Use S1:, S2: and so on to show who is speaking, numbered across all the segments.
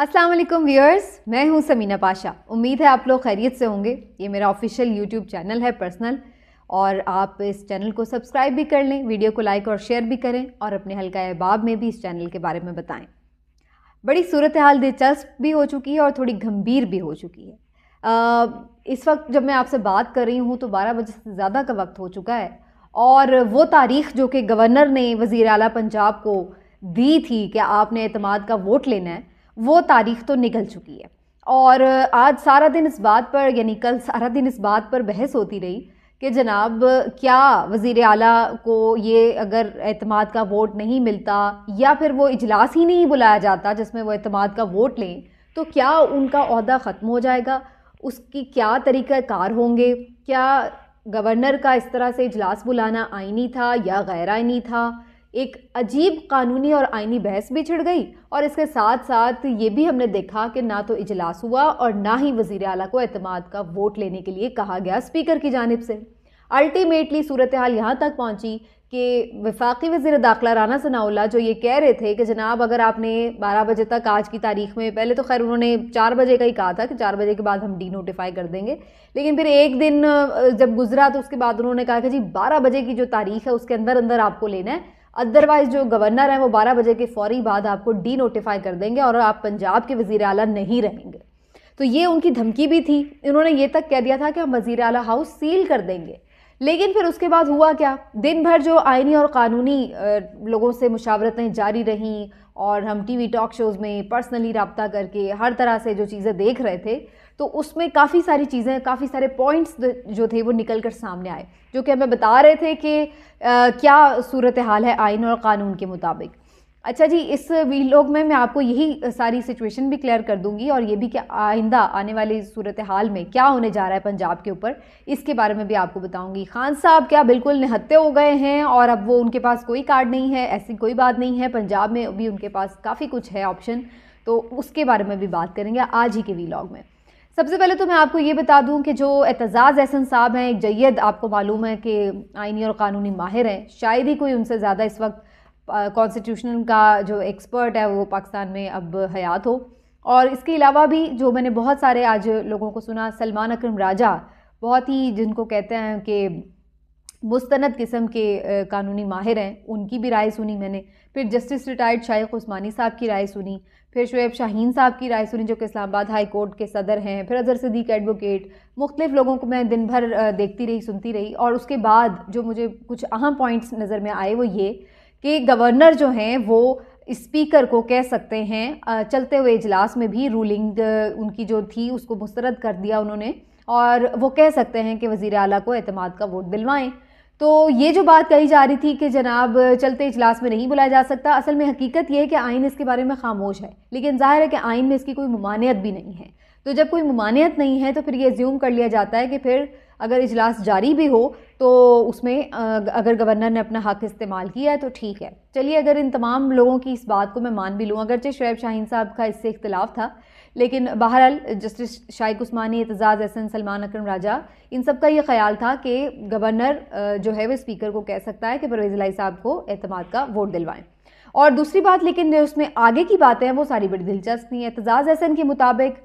S1: अस्सलाम वालेकुम व्यूअर्स मैं हूं समीना पाशा उम्मीद है आप लोग खैरियत से होंगे ये मेरा ऑफिशियल यूट्यूब चैनल है पर्सनल और आप इस चैनल को सब्सक्राइब भी कर लें वीडियो को लाइक और शेयर भी करें और अपने हल्का अहबाब में भी इस चैनल के बारे में बताएं बड़ी सूरत हाल दिलचस्प भी हो चुकी है और थोड़ी गंभीर भी हो चुकी है आ, इस वक्त जब मैं आपसे बात कर रही हूँ तो बारह बजे से ज़्यादा का वक्त हो चुका है और वो तारीख जो कि गवर्नर ने वज़ी अला पंजाब को दी थी कि आपने अतमाद का वोट लेना है वो तारीख तो निकल चुकी है और आज सारा दिन इस बात पर यानी कल सारा दिन इस बात पर बहस होती रही कि जनाब क्या वज़ी अला को ये अगर अतमाद का वोट नहीं मिलता या फिर वो इजलास ही नहीं बुलाया जाता जिसमें वो अतमाद का वोट लें तो क्या उनका अहदा ख़त्म हो जाएगा उसकी क्या तरीक़ाकार होंगे क्या गवर्नर का इस तरह से इजलास बुलाना आइनी था या गैर आइनी था एक अजीब कानूनी और आइनी बहस भी छिड़ गई और इसके साथ साथ ये भी हमने देखा कि ना तो इजलास हुआ और ना ही वजीर अला को अतमाद का वोट लेने के लिए कहा गया स्पीकर की जानब से अल्टीमेटली सूरत हाल यहाँ तक पहुँची कि वफाकी वज़ी दाखिला राना सनाउल्ला जो ये कह रहे थे कि जनाब अगर आपने 12 बजे तक आज की तारीख में पहले तो खैर उन्होंने 4 बजे का ही कहा था कि 4 बजे के बाद हम डी नोटिफाई कर देंगे लेकिन फिर एक दिन जब गुजरा तो उसके बाद उन्होंने कहा कि जी 12 बजे की जो तारीख है उसके अंदर अंदर आपको लेना है अदरवाइज जो गवर्नर हैं वो बारह बजे के फौरी बाद आपको डी नोटिफाई कर देंगे और आप पंजाब के वजीर अला नहीं रहेंगे तो ये उनकी धमकी भी थी इन्होंने ये तक कह दिया था कि हम वजीर अला हाउस सील कर देंगे लेकिन फिर उसके बाद हुआ क्या दिन भर जो आइनी और क़ानूनी लोगों से मुशावरतें जारी रहीं और हम टीवी टॉक शोज़ में पर्सनली रबता करके हर तरह से जो चीज़ें देख रहे थे तो उसमें काफ़ी सारी चीज़ें काफ़ी सारे पॉइंट्स जो थे वो निकल कर सामने आए जो कि हमें बता रहे थे कि आ, क्या सूरत हाल है आइन और क़ानून के मुताबिक अच्छा जी इस वीलॉग में मैं आपको यही सारी सिचुएशन भी क्लियर कर दूंगी और ये भी कि आइंदा आने वाली सूरत हाल में क्या होने जा रहा है पंजाब के ऊपर इसके बारे में भी आपको बताऊंगी खान साहब क्या बिल्कुल निहत्ते हो गए हैं और अब वो उनके पास कोई कार्ड नहीं है ऐसी कोई बात नहीं है पंजाब में भी उनके पास काफ़ी कुछ है ऑप्शन तो उसके बारे में भी बात करेंगे आज ही के वी में सबसे पहले तो मैं आपको ये बता दूं कि जो एतजाज़ एहसन साहब हैं एक जैद आपको मालूम है कि आइनी और कानूनी माहिर हैं शायद ही कोई उनसे ज़्यादा इस वक्त कॉन्स्टिट्यूशन का जो एक्सपर्ट है वो पाकिस्तान में अब हयात हो और इसके अलावा भी जो मैंने बहुत सारे आज लोगों को सुना सलमान अक्रम राजा बहुत ही जिनको कहते हैं कि मुस्ंद किस्म के कानूनी माहिर हैं उनकी भी राय सुनी मैंने फिर जस्टिस रिटायर्ड शाइक उस्मानी साहब की राय सुनी फिर शुएब शाहीन साहब की राय सुनी जो कि इस्लामाबाद हाई कोर्ट के सदर हैं फिर अजहर सदीक एडवोकेट मुख्तलिफ़ लोगों को मैं दिन भर देखती रही सुनती रही और उसके बाद जो मुझे कुछ अहम पॉइंट्स नज़र में आए वो ये कि गवर्नर जो हैं वो स्पीकर को कह सकते हैं चलते हुए इजलास में भी रूलिंग उनकी जो थी उसको मुस्तरद कर दिया उन्होंने और वो कह सकते हैं कि वज़ी अला को अतमाद का वोट दिलवाएँ तो ये जो बात कही जा रही थी कि जनाब चलते इजलास में नहीं बुलाया जा सकता असल में हकीकत ये है कि आइन इसके बारे में खामोश है लेकिन जाहिर है कि आइन में इसकी कोई ममानियत भी नहीं है तो जब कोई ममानियत नहीं है तो फिर ये ज्यूम कर लिया जाता है कि फिर अगर इजलास जारी भी हो तो उसमें अगर गवर्नर ने अपना हक इस्तेमाल किया है तो ठीक है चलिए अगर इन तमाम लोगों की इस बात को मैं मान भी लूँ अगरचे शुएब शाहीन साहब का इससे इख्तलाफ था लेकिन बहरहाल जस्टिस शाइक उस्मानी एतजाज़ एहसन सलमान अक्रम राजा इन सब का ये ख्याल था कि गवर्नर जो है वो स्पीकर को कह सकता है कि परवेज़ लाई साहब को अहतमाद का वोट दिलवाएं और दूसरी बात लेकिन जो उसमें आगे की बातें हैं वो सारी बड़ी दिलचस्प थी एतजाज़ एहसन के मुताबिक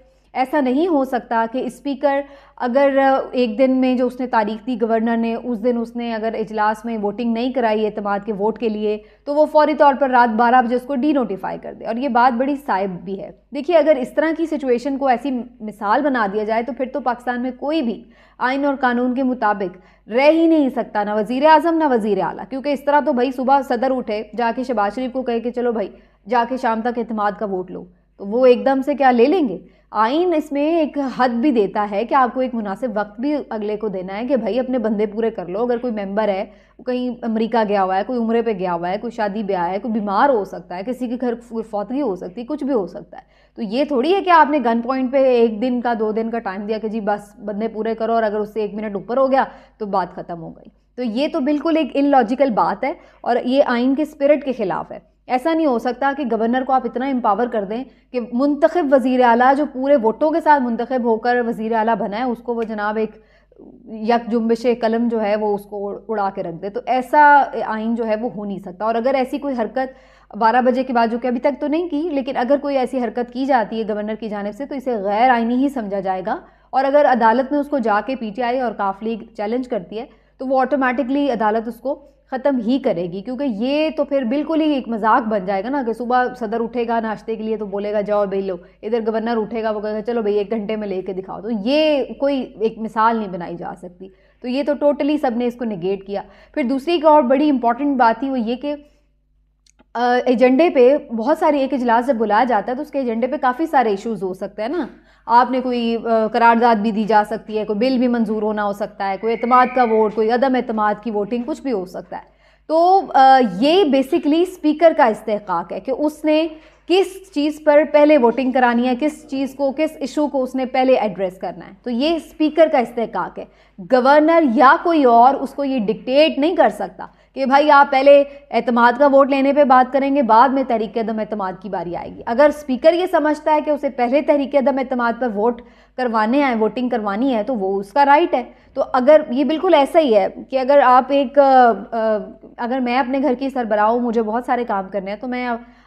S1: ऐसा नहीं हो सकता कि स्पीकर अगर एक दिन में जो उसने तारीख दी गवर्नर ने उस दिन उसने अगर इजलास में वोटिंग नहीं कराई अतमाद के वोट के लिए तो वो फौरी तौर पर रात बारह बजे उसको डी नोटिफाई कर दे और ये बात बड़ी साइब भी है देखिए अगर इस तरह की सिचुएशन को ऐसी मिसाल बना दिया जाए तो फिर तो पाकिस्तान में कोई भी आइन और कानून के मुताबिक रह ही नहीं सकता ना वजीर अजम ना वजीर अला क्योंकि इस तरह तो भाई सुबह सदर उठे जाके शबाज शरीफ को कहे कि चलो भाई जाके शाम तक अतमाद का वोट लो तो वो एकदम से क्या ले लेंगे आइन इसमें एक हद भी देता है कि आपको एक मुनासिब वक्त भी अगले को देना है कि भाई अपने बंदे पूरे कर लो अगर कोई मेंबर है कहीं अमेरिका गया हुआ है कोई उम्र पे गया हुआ है कोई शादी ब्याह है कोई बीमार हो सकता है किसी के घर फौतगी हो सकती है कुछ भी हो सकता है तो ये थोड़ी है कि आपने गन पॉइंट पे एक दिन का दो दिन का टाइम दिया कि जी बस बंदे पूरे करो और अगर उससे एक मिनट ऊपर हो गया तो बात ख़त्म हो गई तो ये तो बिल्कुल एक इलॉजिकल बात है और ये आइन के स्पिरिट के ख़िलाफ़ है ऐसा नहीं हो सकता कि गवर्नर को आप इतना एम्पावर कर दें कि मुंतखब वज़ी अला जो पूरे वोटों के साथ मुंतखब होकर वज़ी अला बनाए उसको वो जनाब एक यक जुम्बिश कलम जो है वो उसको उड़ा के रख दे तो ऐसा आइन जो है वो हो नहीं सकता और अगर ऐसी कोई हरकत बारह बजे के बाद जो कि अभी तक तो नहीं की लेकिन अगर कोई ऐसी हरकत की जाती है गवर्नर की जानब से तो इसे गैर आइनी ही समझा जाएगा और अगर अदालत में उसको जाके पी टी आई और काफ लीग चैलेंज करती है तो वो ऑटोमेटिकली अदालत उसको ख़त्म ही करेगी क्योंकि ये तो फिर बिल्कुल ही एक मजाक बन जाएगा ना कि सुबह सदर उठेगा नाश्ते के लिए तो बोलेगा जाओ भाई लो इधर गवर्नर उठेगा वो कहेगा चलो भाई एक घंटे में ले कर दिखाओ तो ये कोई एक मिसाल नहीं बनाई जा सकती तो ये तो टोटली सब ने इसको निगेट किया फिर दूसरी एक और बड़ी इंपॉर्टेंट बात थी वो ये कि एजेंडे पे बहुत सारे एक इजलास जब बुलाया जाता है तो उसके एजेंडे पे काफ़ी सारे इश्यूज हो सकते हैं ना आपने कोई करारदाद भी दी जा सकती है कोई बिल भी मंजूर होना हो सकता है कोई अतमाद का वोट कोई अदम अतमाद की वोटिंग कुछ भी हो सकता है तो ये बेसिकली स्पीकर का इस्तेकाक है कि उसने किस चीज़ पर पहले वोटिंग करानी है किस चीज़ को किस इशू को उसने पहले एड्रेस करना है तो ये स्पीकर का इस्तेकाक है गवर्नर या कोई और उसको ये डिक्टेट नहीं कर सकता कि भाई आप पहले एतमाद का वोट लेने पे बात करेंगे बाद में तहरीक दम अतमाद की बारी आएगी अगर स्पीकर ये समझता है कि उसे पहले तहरीक दम अतमाद पर वोट करवाने हैं वोटिंग करवानी है तो वो उसका राइट है तो अगर ये बिल्कुल ऐसा ही है कि अगर आप एक अगर मैं अपने घर की सरबराह हूँ मुझे बहुत सारे काम करने हैं तो मैं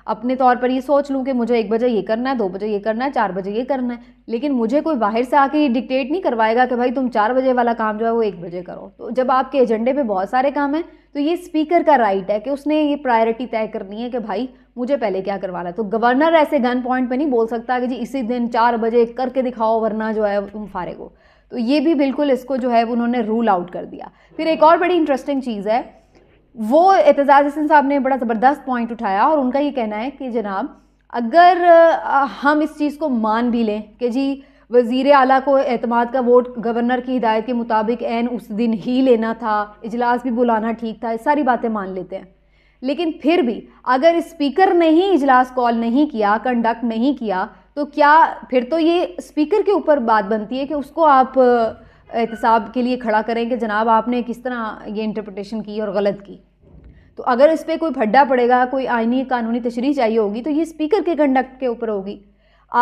S1: अपने तौर पर ये सोच लूँ कि मुझे एक बजे ये करना है दो बजे ये करना है चार बजे ये करना है लेकिन मुझे कोई बाहर से आके ये डिक्टेट नहीं करवाएगा कि भाई तुम चार बजे वाला काम जो है वो एक बजे करो तो जब आपके एजेंडे पे बहुत सारे काम हैं तो ये स्पीकर का राइट है कि उसने ये प्रायोरिटी तय करनी है कि भाई मुझे पहले क्या करवाना है तो गवर्नर ऐसे गन पॉइंट पर नहीं बोल सकता कि जी इसी दिन चार बजे करके दिखाओ वरना जो है तुम फारे हो तो ये भी बिल्कुल इसको जो है उन्होंने रूल आउट कर दिया फिर एक और बड़ी इंटरेस्टिंग चीज़ है वो एतजाज़ हसन साहब ने बड़ा ज़बरदस्त पॉइंट उठाया और उनका ये कहना है कि जनाब अगर हम इस चीज़ को मान भी लें कि जी वज़ी अला को अतमाद का वोट गवर्नर की हिदायत के मुताबिक एन उस दिन ही लेना था इजलास भी बुलाना ठीक था सारी बातें मान लेते हैं लेकिन फिर भी अगर स्पीकर ने ही इजलास कॉल नहीं किया कंडक्ट नहीं किया तो क्या फिर तो ये स्पीकर के ऊपर बात बनती है कि उसको आप एहतसाब के लिए खड़ा करें कि जनाब आपने किस तरह ये इंटरप्रटेशन की और गलत की तो अगर इस पर कोई फड्डा पड़ेगा कोई आइनी कानूनी तशरी चाहिए होगी तो ये स्पीकर के कंडक्ट के ऊपर होगी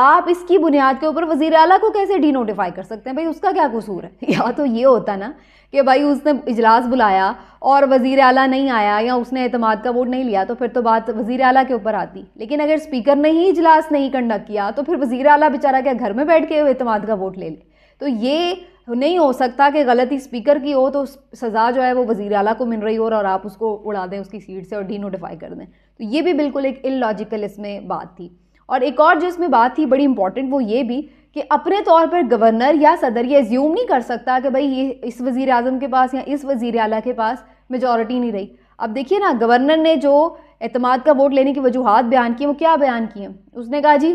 S1: आप इसकी बुनियाद के ऊपर वजीर अला को कैसे डी नोटिफाई कर सकते हैं भाई उसका क्या कसूर है या तो ये होता ना कि भाई उसने इजलास बुलाया और वजीर अला नहीं आया या उसने अतमाद का वोट नहीं लिया तो फिर तो बात वजीर अला के ऊपर आती लेकिन अगर स्पीकर ने ही इजलास नहीं कंडक्ट किया तो फिर वजीर अला बेचारा क्या घर में बैठ के अतमाद का वोट ले ले तो ये तो नहीं हो सकता कि गलती स्पीकर की हो तो सज़ा जो है वो वज़ी अला को मिल रही हो और आप उसको उड़ा दें उसकी सीट से और डी नोटिफाई कर दें तो ये भी बिल्कुल एक इलॉजिकल इसमें बात थी और एक और जो इसमें बात थी बड़ी इंपॉर्टेंट वो ये भी कि अपने तौर पर गवर्नर या सदर ये एज्यूम नहीं कर सकता कि भाई ये इस वज़ी अजम के पास या इस वज़ी अला के पास मेजॉरिटी नहीं रही अब देखिए ना गवर्नर ने जो अतमाद का वोट लेने की वजूहत बयान किए वो क्या बयान किए उसने कहा जी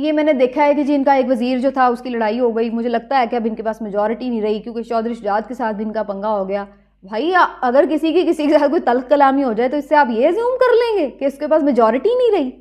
S1: ये मैंने देखा है कि जी इनका एक वज़ीर जो था उसकी लड़ाई हो गई मुझे लगता है कि अब इनके पास मेजोरिटी नहीं रही क्योंकि चौधरी शुजात के साथ भी इनका पंगा हो गया भाई अगर किसी की किसी के साथ कोई तलख कलामी हो जाए तो इससे आप ये ज्यूम कर लेंगे कि इसके पास मेजोरिटी नहीं रही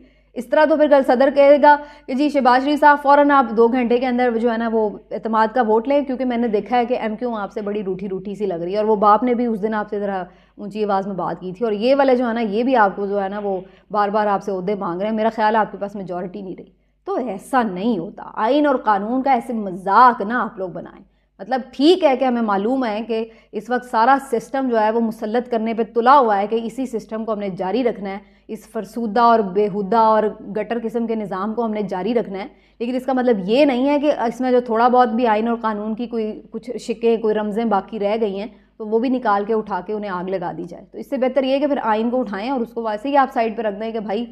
S1: इस तरह तो फिर कल सदर कहेगा कि जी शहबाज शरीफ साहब फ़ौर आप दो घंटे के अंदर जो है ना वो अतमाद का वोट लें क्योंकि मैंने देखा है कि एम क्यू आपसे बड़ी रूठी रूठी सी लग रही है और वो बाप ने भी उस दिन आपसे ज़रा ऊंची आवाज़ में बात की थी और ये वाले जो है ना ये भी आपको जो है ना वो बार बार आपसे उहदे मांग रहे हैं मेरा ख्याल है आपके पास मेजोरिटी नहीं रही तो ऐसा नहीं होता आइन और कानून का ऐसे मजाक ना आप लोग बनाएं मतलब ठीक है कि हमें मालूम है कि इस वक्त सारा सिस्टम जो है वो मुसलत करने पे तुला हुआ है कि इसी सिस्टम को हमने जारी रखना है इस फरसूदा और बेहुदा और गटर किस्म के निज़ाम को हमने जारी रखना है लेकिन इसका मतलब ये नहीं है कि इसमें जो थोड़ा बहुत भी आइन और कानून की कोई कुछ शिकें कोई रमज़ें बाकी रह गई हैं तो वो भी निकाल के उठा के उन्हें आग लगा दी जाए तो इससे बेहतर ये है कि फिर आइन को उठाएँ और उसको वैसे ही आप साइड पर रख दें कि भाई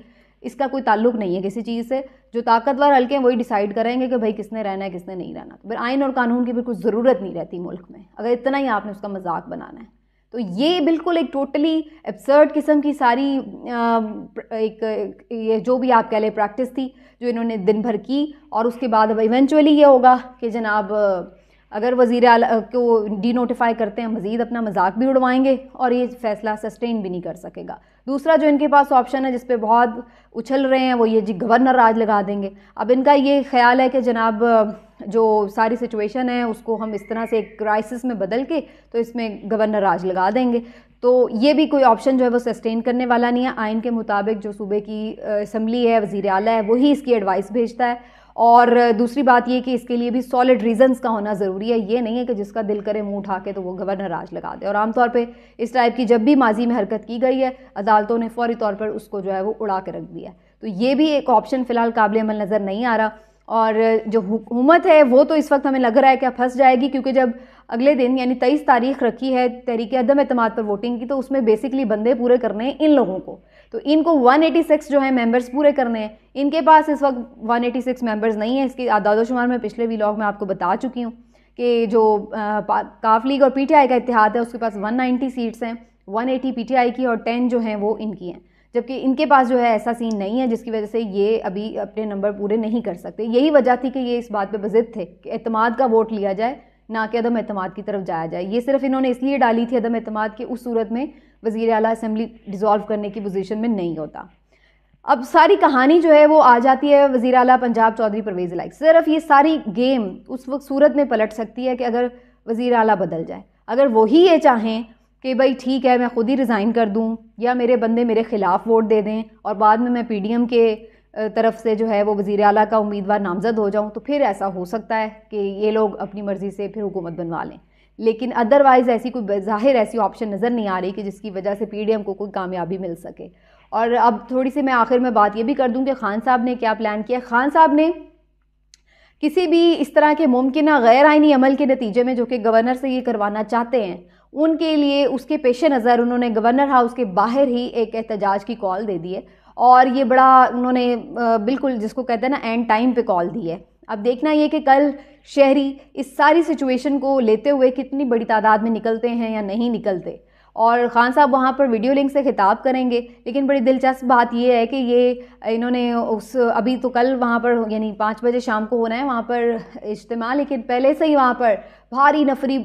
S1: इसका कोई ताल्लुक नहीं है किसी चीज़ से जो ताकतवर हल्के हैं वही डिसाइड करेंगे कि भाई किसने रहना है किसने नहीं रहना तो फिर आइन और कानून की बिल्कुल ज़रूरत नहीं रहती मुल्क में अगर इतना ही आपने उसका मजाक बनाना है तो ये बिल्कुल एक टोटली एब्सर्ड किस्म की सारी एक ये जो भी आप कह लें प्रैक्टिस थी जो इन्होंने दिन भर की और उसके बाद अब इवेंचुअली ये होगा कि जनाब अगर वजीर को डी नोटिफाई करते हैं मज़ीद अपना मजाक भी उड़वाएंगे और ये फैसला सस्टेन भी नहीं कर सकेगा दूसरा जो इनके पास ऑप्शन है जिस बहुत उछल रहे हैं वो ये जी गवर्नर राज लगा देंगे अब इनका ये ख्याल है कि जनाब जो सारी सिचुएशन है उसको हम इस तरह से एक क्राइसिस में बदल के तो इसमें गवर्नर राज लगा देंगे तो ये भी कोई ऑप्शन जो है वो सस्टेन करने वाला नहीं है आइन के मुताबिक जो सूबे की असम्बली है वज़ी अल है वही इसकी एडवाइस भेजता है और दूसरी बात ये कि इसके लिए भी सॉलिड रीजंस का होना ज़रूरी है ये नहीं है कि जिसका दिल करे मुंह उठा के तो वो गवर्नर राज लगा दे और आमतौर पे इस टाइप की जब भी माजी में हरकत की गई है अदालतों ने फौरी तौर पर उसको जो है वो उड़ा के रख दिया तो ये भी एक ऑप्शन फ़िलहाल काबिल अमल नज़र नहीं आ रहा और जो हुकूमत है वो तो इस वक्त हमें लग रहा है कि फंस जाएगी क्योंकि जब अगले दिन यानी तेईस तारीख रखी है तहरीक अदम अतमाद पर वोटिंग की तो उसमें बेसिकली बंदे पूरे करने हैं इन लोगों को तो इनको 186 जो है मेंबर्स पूरे करने हैं इनके पास इस वक्त 186 मेंबर्स नहीं है इसके दादोशुमार में पिछले व्लॉग में आपको बता चुकी हूँ कि जो काफ लीग और आई का इतिहाद है उसके पास 190 सीट्स हैं टी आई की और टेन जो हैं वो इनकी हैं जबकि इनके पास जो है ऐसा सीन नहीं है जिसकी वजह से ये अभी अपने नंबर पूरे नहीं कर सकते यही वजह थी कि ये इस बात पे बजिद थे कि अतमाद का वोट लिया जाए ना कि अदम अतमाद की तरफ जाया जाए ये सिर्फ इन्होंने इसलिए डाली थी अदम अतमाद के उस सूरत में वज़ी अली असम्बली डिज़ोल्व करने की पोजीशन में नहीं होता अब सारी कहानी जो है वो आ जाती है वज़ी अल पंजाब चौधरी परवेज़ लाइक सिर्फ ये सारी गेम उस वक्त सूरत में पलट सकती है कि अगर वज़ी अली बदल जाए अगर वही ये चाहें कि भाई ठीक है मैं ख़ुद ही रिज़ाइन कर दूँ या मेरे बंदे मेरे ख़िलाफ़ वोट दे दें और बाद में मैं एम के तरफ से जो है वो वज़ी अली का उम्मीदवार नामज़द हो जाऊँ तो फिर ऐसा हो सकता है कि ये लोग अपनी मर्ज़ी से फिर हुकूमत बनवा लें लेकिन अदरवाइज़ ऐसी कोई ज़ाहिर ऐसी ऑप्शन नज़र नहीं आ रही कि जिसकी वजह से पी को कोई कामयाबी मिल सके और अब थोड़ी सी मैं आखिर में बात ये भी कर दूं कि खान साहब ने क्या प्लान किया खान साहब ने किसी भी इस तरह के मुमकिन गैर आइनी अमल के नतीजे में जो कि गवर्नर से ये करवाना चाहते हैं उनके लिए उसके पेश नज़र उन्होंने गवर्नर हाउस के बाहर ही एक एहतजाज की कॉल दे दी है और ये बड़ा उन्होंने बिल्कुल जिसको कहते हैं ना एंड टाइम पे कॉल दी है अब देखना ये कि कल शहरी इस सारी सिचुएशन को लेते हुए कितनी बड़ी तादाद में निकलते हैं या नहीं निकलते और ख़ान साहब वहाँ पर वीडियो लिंक से ख़िताब करेंगे लेकिन बड़ी दिलचस्प बात यह है कि ये इन्होंने उस अभी तो कल वहाँ पर यानी पाँच बजे शाम को होना है वहाँ पर इज्तम लेकिन पहले से ही वहाँ पर भारी नफरी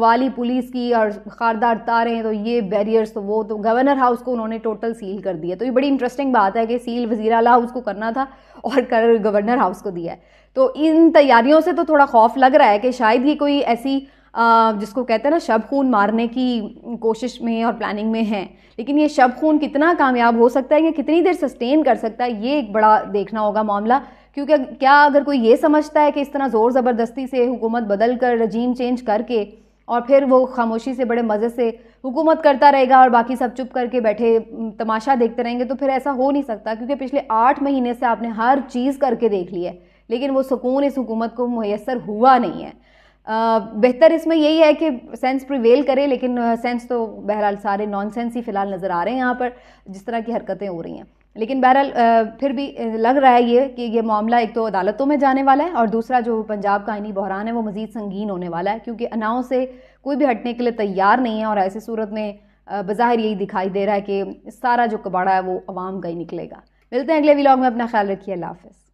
S1: वाली पुलिस की और खारदार तारें तो ये बैरियर्स तो वो तो गवर्नर हाउस को उन्होंने टोटल सील कर दिया तो ये बड़ी इंटरेस्टिंग बात है कि सील वज़ी अला हाउस को करना था और कर गवर्नर हाउस को दिया है तो इन तैयारियों से तो थोड़ा खौफ लग रहा है कि शायद ही कोई ऐसी जिसको कहते हैं ना शब खून मारने की कोशिश में और प्लानिंग में है लेकिन ये शब खून कितना कामयाब हो सकता है या कितनी देर सस्टेन कर सकता है ये एक बड़ा देखना होगा मामला क्योंकि क्या अगर कोई ये समझता है कि इस तरह ज़ोर ज़बरदस्ती से हुकूमत बदल कर रजीम चेंज करके और फिर वो खामोशी से बड़े मज़े से हुकूमत करता रहेगा और बाकी सब चुप करके बैठे तमाशा देखते रहेंगे तो फिर ऐसा हो नहीं सकता क्योंकि पिछले आठ महीने से आपने हर चीज़ करके देख ली है लेकिन वो सुकून इस हुकूमत को मैसर हुआ नहीं है बेहतर इसमें यही है कि सेंस प्रिवेल करे लेकिन सेंस तो बहरहाल सारे नॉन सेंस ही फ़िलहाल नज़र आ रहे हैं यहाँ पर जिस तरह की हरकतें हो रही हैं लेकिन बहरहाल फिर भी लग रहा है ये कि ये मामला एक तो अदालतों में जाने वाला है और दूसरा जो पंजाब का आइनी बहरान है वो मज़ीद संगीन होने वाला है क्योंकि अनाओं से कोई भी हटने के लिए तैयार नहीं है और ऐसी सूरत में बज़ाहिर यही दिखाई दे रहा है कि सारा जो कबाड़ा है वो आवाम का ही निकलेगा मिलते हैं अगले व्लॉग में अपना ख्याल रखिए अल्लाह हाफ़